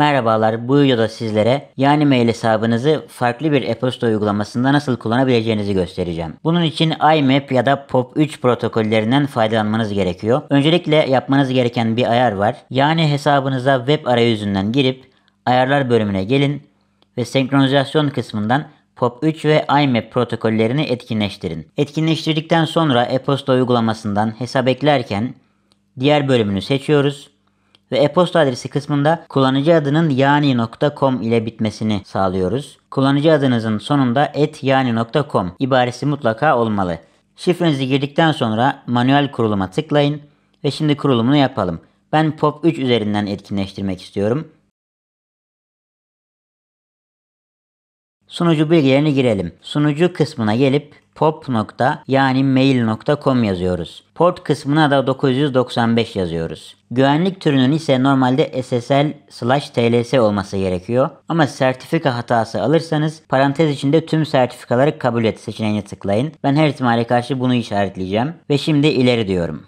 Merhabalar bu videoda sizlere yani mail hesabınızı farklı bir e-posta uygulamasında nasıl kullanabileceğinizi göstereceğim. Bunun için IMAP ya da POP3 protokollerinden faydalanmanız gerekiyor. Öncelikle yapmanız gereken bir ayar var. Yani hesabınıza web arayüzünden girip ayarlar bölümüne gelin ve senkronizasyon kısmından POP3 ve IMAP protokollerini etkinleştirin. Etkinleştirdikten sonra e-posta uygulamasından hesap eklerken diğer bölümünü seçiyoruz ve e-posta adresi kısmında kullanıcı adının yani.com ile bitmesini sağlıyoruz. Kullanıcı adınızın sonunda et etyani.com ibaresi mutlaka olmalı. Şifrenizi girdikten sonra manuel kuruluma tıklayın ve şimdi kurulumunu yapalım. Ben POP3 üzerinden etkinleştirmek istiyorum. Sunucu bilgilerini girelim. Sunucu kısmına gelip pop nokta yani mail.com yazıyoruz. Port kısmına da 995 yazıyoruz. Güvenlik türünün ise normalde SSL slash TLS olması gerekiyor. Ama sertifika hatası alırsanız parantez içinde tüm sertifikaları kabul et seçeneğine tıklayın. Ben her ihtimale karşı bunu işaretleyeceğim. Ve şimdi ileri diyorum.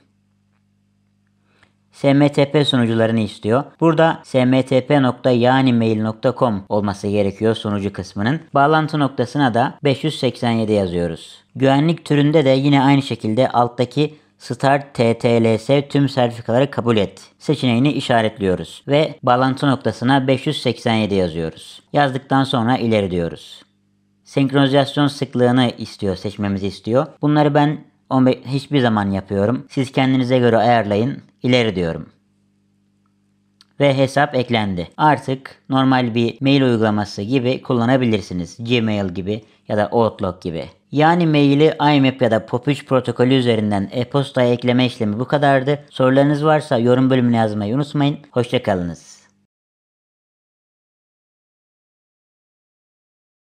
SMTP sunucularını istiyor. Burada smtp.yanimail.com olması gerekiyor sunucu kısmının. Bağlantı noktasına da 587 yazıyoruz. Güvenlik türünde de yine aynı şekilde alttaki Start TTLS tüm sertifikaları kabul et seçeneğini işaretliyoruz ve bağlantı noktasına 587 yazıyoruz. Yazdıktan sonra ileri diyoruz. Senkronizasyon sıklığını istiyor, seçmemizi istiyor. Bunları ben 15, hiçbir zaman yapıyorum. Siz kendinize göre ayarlayın. İleri diyorum. Ve hesap eklendi. Artık normal bir mail uygulaması gibi kullanabilirsiniz. Gmail gibi ya da Outlook gibi. Yani maili IMAP ya da POP3 protokolü üzerinden e-postaya ekleme işlemi bu kadardı. Sorularınız varsa yorum bölümüne yazmayı unutmayın. Hoşçakalınız.